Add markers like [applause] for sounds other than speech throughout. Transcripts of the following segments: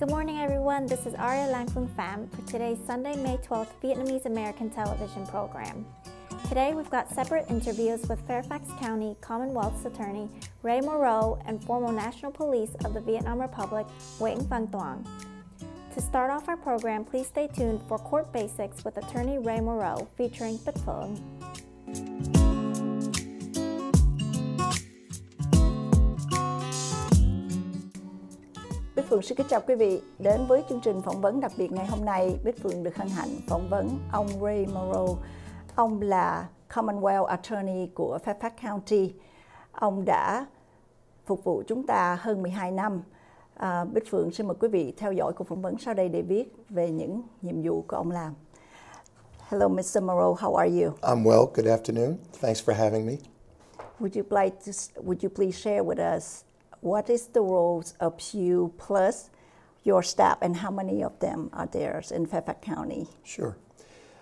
Good morning, everyone. This is Aria Lang Pham FAM for today's Sunday, May 12th Vietnamese American television program. Today, we've got separate interviews with Fairfax County Commonwealth's Attorney Ray Moreau and former National Police of the Vietnam Republic, Nguyen Van Thuong. To start off our program, please stay tuned for Court Basics with Attorney Ray Moreau featuring Bích Phượng. Phượng xin kính chào quý vị đến với chương trình phỏng vấn đặc biệt ngày hôm nay. Bích Phượng được hân hạnh phỏng vấn ông Ray Morrow. Ông là Commonwealth Attorney của Fairfax County. Ông đã phục vụ chúng ta hơn 12 năm. À, Bích Phượng xin mời quý vị theo dõi cuộc phỏng vấn sau đây để biết về những nhiệm vụ của ông làm. Hello, Mr. Morrow. How are you? I'm well. Good afternoon. Thanks for having me. Would you like to, Would you please share with us what is the roles of you plus your staff and how many of them are there in Fairfax County? Sure.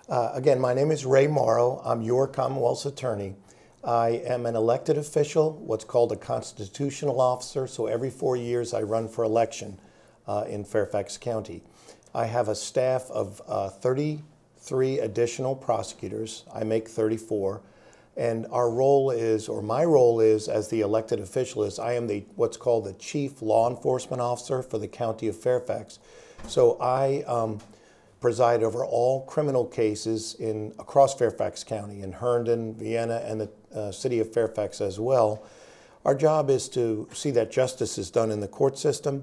Uh, again, my name is Ray Morrow. I'm your Commonwealth's attorney. I am an elected official, what's called a constitutional officer, so every four years I run for election uh, in Fairfax County. I have a staff of uh, 33 additional prosecutors. I make 34. And our role is, or my role is, as the elected official is, I am the what's called the chief law enforcement officer for the county of Fairfax. So I um, preside over all criminal cases in across Fairfax County, in Herndon, Vienna, and the uh, city of Fairfax as well. Our job is to see that justice is done in the court system.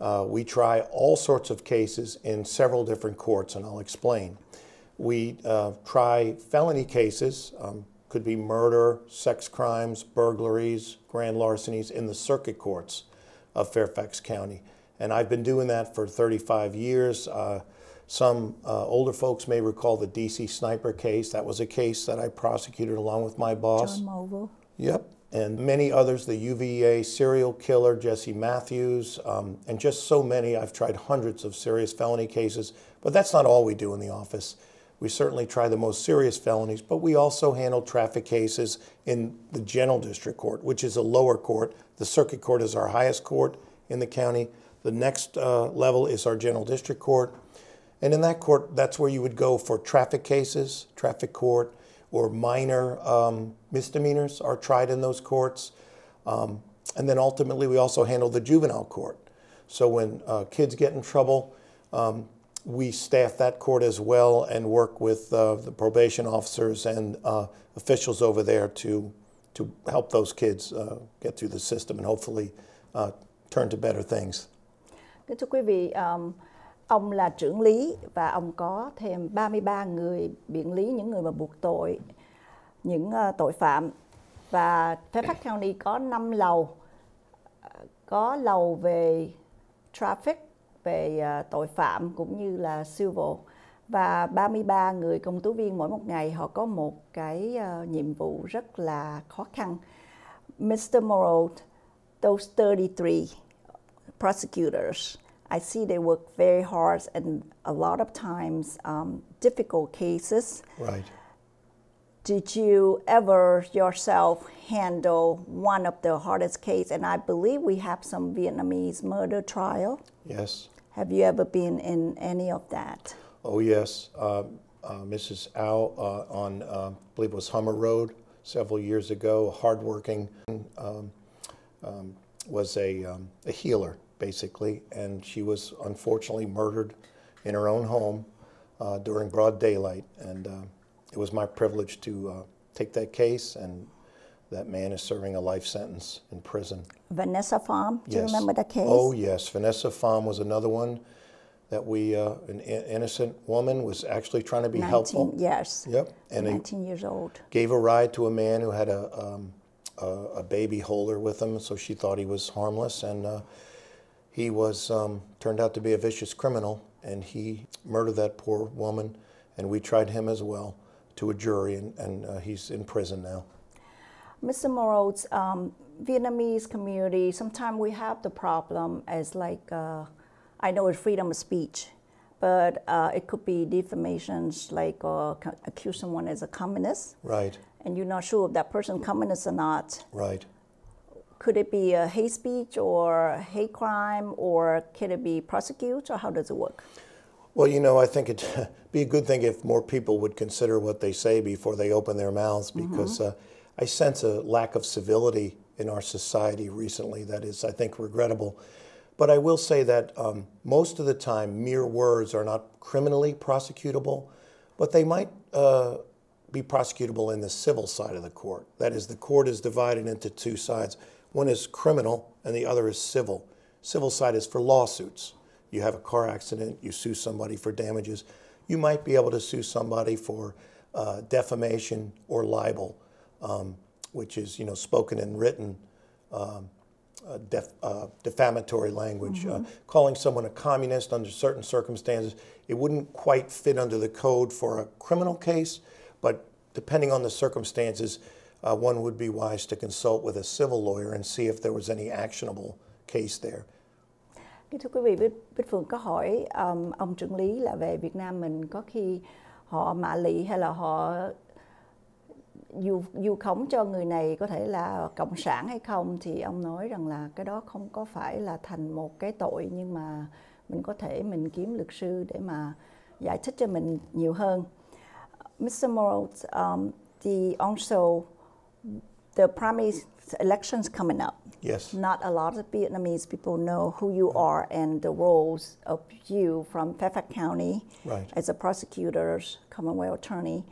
Uh, we try all sorts of cases in several different courts, and I'll explain. We uh, try felony cases. Um, could be murder, sex crimes, burglaries, grand larcenies in the circuit courts of Fairfax County. And I've been doing that for 35 years. Uh, some uh, older folks may recall the DC sniper case. That was a case that I prosecuted along with my boss. John Mogul. Yep. And many others, the UVA serial killer, Jesse Matthews, um, and just so many. I've tried hundreds of serious felony cases, but that's not all we do in the office. We certainly try the most serious felonies, but we also handle traffic cases in the general district court, which is a lower court. The circuit court is our highest court in the county. The next uh, level is our general district court. And in that court, that's where you would go for traffic cases, traffic court, or minor um, misdemeanors are tried in those courts. Um, and then ultimately, we also handle the juvenile court. So when uh, kids get in trouble, um, we staff that court as well and work with uh, the probation officers and uh, officials over there to to help those kids uh, get through the system and hopefully uh, turn to better things. Kính thưa quý vị, um, ông là trưởng lý và ông có thêm 33 người biện lý những người mà buộc tội những ờ, tội phạm và Fairfax County có 5 lầu ờ, có lầu về traffic về à, tội phạm cũng như là siêu vụ và 33 người công tố viên mỗi một ngày họ có một cái à, nhiệm vụ rất là khó khăn. Mr. Morrow, those 33 prosecutors, I see they work very hard and a lot of times um, difficult cases. Right. Did you ever yourself handle one of the hardest cases? And I believe we have some Vietnamese murder trial. Yes. Have you ever been in any of that? Oh, yes. Uh, uh, Mrs. Au uh, on, uh, I believe it was Hummer Road several years ago, hardworking, um, um, was a, um, a healer, basically, and she was unfortunately murdered in her own home uh, during broad daylight. And it was my privilege to take that case and that man is serving a life sentence in prison. Vanessa Farm. do yes. you remember the case? Oh, yes. Vanessa Farm was another one that we, uh, an innocent woman was actually trying to be 19, helpful. Yes. Yep. And 19 years old. Gave a ride to a man who had a, um, a, a, baby holder with him, so she thought he was harmless. And uh, he was, um, turned out to be a vicious criminal, and he murdered that poor woman, and we tried him as well to a jury, and, and uh, he's in prison now. Mr. Moreau's um, Vietnamese community, sometimes we have the problem as like, uh, I know it's freedom of speech, but uh, it could be defamations like uh, accuse someone as a communist. Right. And you're not sure if that person communist or not. Right. Could it be a hate speech or hate crime or can it be prosecuted or how does it work? Well, you know, I think it'd [laughs] be a good thing if more people would consider what they say before they open their mouths mm-hmm. because mm -hmm. uh, I sense a lack of civility in our society recently that is, I think, regrettable. But I will say that um, most of the time, mere words are not criminally prosecutable, but they might uh, be prosecutable in the civil side of the court. That is, the court is divided into two sides one is criminal and the other is civil. Civil side is for lawsuits. You have a car accident, you sue somebody for damages. You might be able to sue somebody for uh, defamation or libel um, which is you know spoken and written um, uh, def, uh, defamatory language. Mm -hmm. uh, calling someone a communist under certain circumstances, it wouldn't quite fit under the code for a criminal case, but depending on the circumstances, uh, one would be wise to consult with a civil lawyer and see if there was any actionable case there. Kính thưa quý vị, Bích Phương có hỏi um, ông trưởng lý là về Việt Nam mình có khi họ mạ lị hay là họ dù dù khống cho người này có thể là cộng sản hay không thì ông nói rằng là cái đó không có phải là thành một cái tội nhưng mà mình có thể mình kiếm luật sư để mà giải thích cho mình nhiều hơn. Mr. Morales, um, the also the primary elections coming up. Yes. Not a lot of Vietnamese people know who you are and the roles of you from Fairfax County right. as a prosecutor, Commonwealth attorney.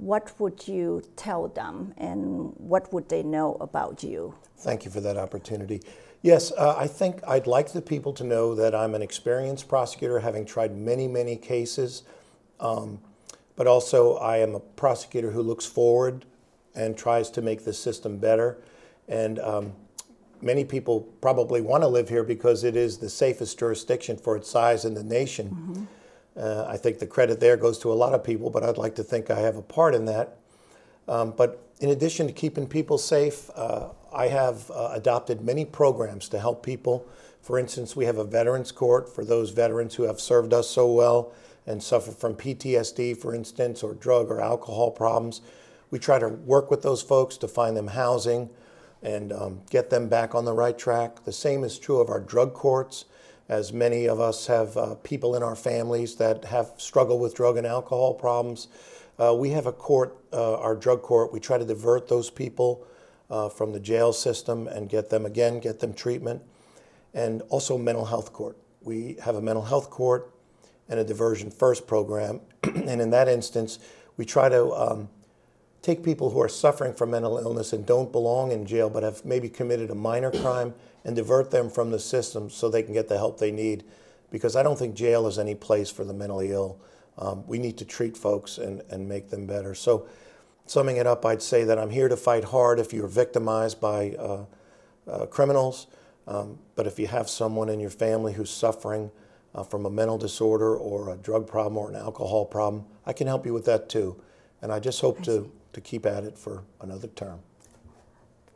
what would you tell them and what would they know about you? Thank you for that opportunity. Yes, uh, I think I'd like the people to know that I'm an experienced prosecutor, having tried many, many cases. Um, but also, I am a prosecutor who looks forward and tries to make the system better. And um, many people probably want to live here because it is the safest jurisdiction for its size in the nation. Mm -hmm. Uh, I think the credit there goes to a lot of people, but I'd like to think I have a part in that. Um, but in addition to keeping people safe, uh, I have uh, adopted many programs to help people. For instance, we have a veterans court for those veterans who have served us so well and suffer from PTSD, for instance, or drug or alcohol problems. We try to work with those folks to find them housing and um, get them back on the right track. The same is true of our drug courts as many of us have uh, people in our families that have struggled with drug and alcohol problems. Uh, we have a court, uh, our drug court, we try to divert those people uh, from the jail system and get them again, get them treatment, and also mental health court. We have a mental health court and a diversion first program, [clears throat] and in that instance, we try to um, take people who are suffering from mental illness and don't belong in jail but have maybe committed a minor crime and divert them from the system so they can get the help they need. Because I don't think jail is any place for the mentally ill. Um, we need to treat folks and, and make them better. So, summing it up, I'd say that I'm here to fight hard if you're victimized by uh, uh, criminals. Um, but if you have someone in your family who's suffering uh, from a mental disorder or a drug problem or an alcohol problem, I can help you with that too. And I just hope to, to keep at it for another term.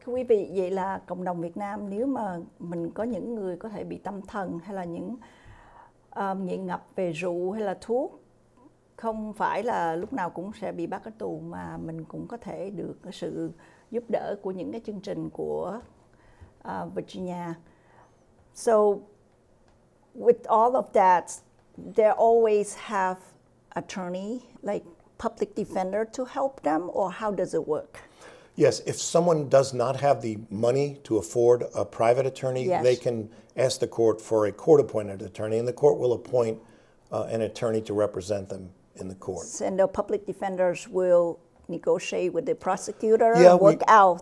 Thưa quý vị, vậy là cộng đồng Việt Nam nếu mà mình có những người có thể bị tâm thần hay là những uh, nghiện ngập về rượu hay là thuốc không phải là lúc nào cũng sẽ bị bắt ở tù mà mình cũng có thể được sự giúp đỡ của những cái chương trình của uh, Virginia. So with all of that, they always have attorney like public defender to help them or how does it work? Yes, if someone does not have the money to afford a private attorney, yes. they can ask the court for a court appointed attorney, and the court will appoint uh, an attorney to represent them in the court. And the public defenders will negotiate with the prosecutor yeah, and work we, out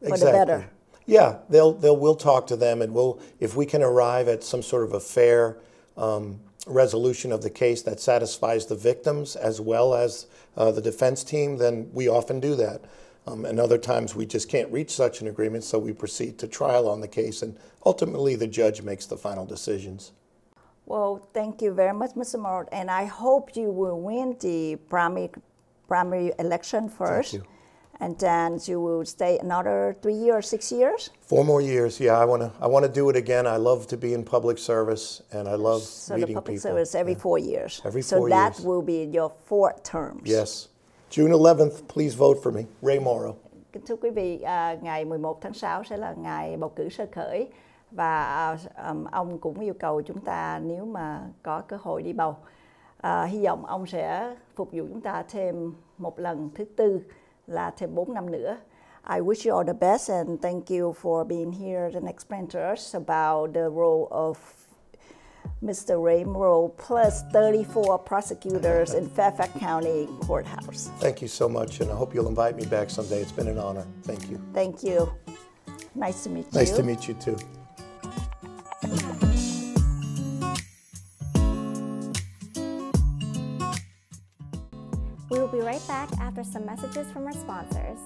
for exactly. the better. Yeah, they'll, they'll, we'll talk to them, and we'll, if we can arrive at some sort of a fair um, resolution of the case that satisfies the victims as well as uh, the defense team, then we often do that. Um, and other times we just can't reach such an agreement, so we proceed to trial on the case, and ultimately the judge makes the final decisions. Well, thank you very much, Mr. Mort, and I hope you will win the primary, primary election first. And then you will stay another three years, six years. Four more years, yeah. I wanna, I wanna do it again. I love to be in public service, and I love so meeting the public people. service every yeah. four years. Every so four years. So that will be your fourth term. Yes. June 11th, please vote for me. Ray Morrow. Thưa quý vị, à, ngày 11 tháng 6 sẽ là ngày bầu cử sơ khởi và um, ông cũng yêu cầu chúng ta nếu mà có cơ hội đi bầu, à, hy vọng ông sẽ phục vụ chúng ta thêm một lần thứ tư là thêm 4 năm nữa. I wish you all the best and thank you for being here and explain to us about the role of Mr. Ray Moreau, plus 34 prosecutors in Fairfax County Courthouse. Thank you so much, and I hope you'll invite me back someday. It's been an honor. Thank you. Thank you. Nice to meet nice you. Nice to meet you, too. We will be right back after some messages from our sponsors.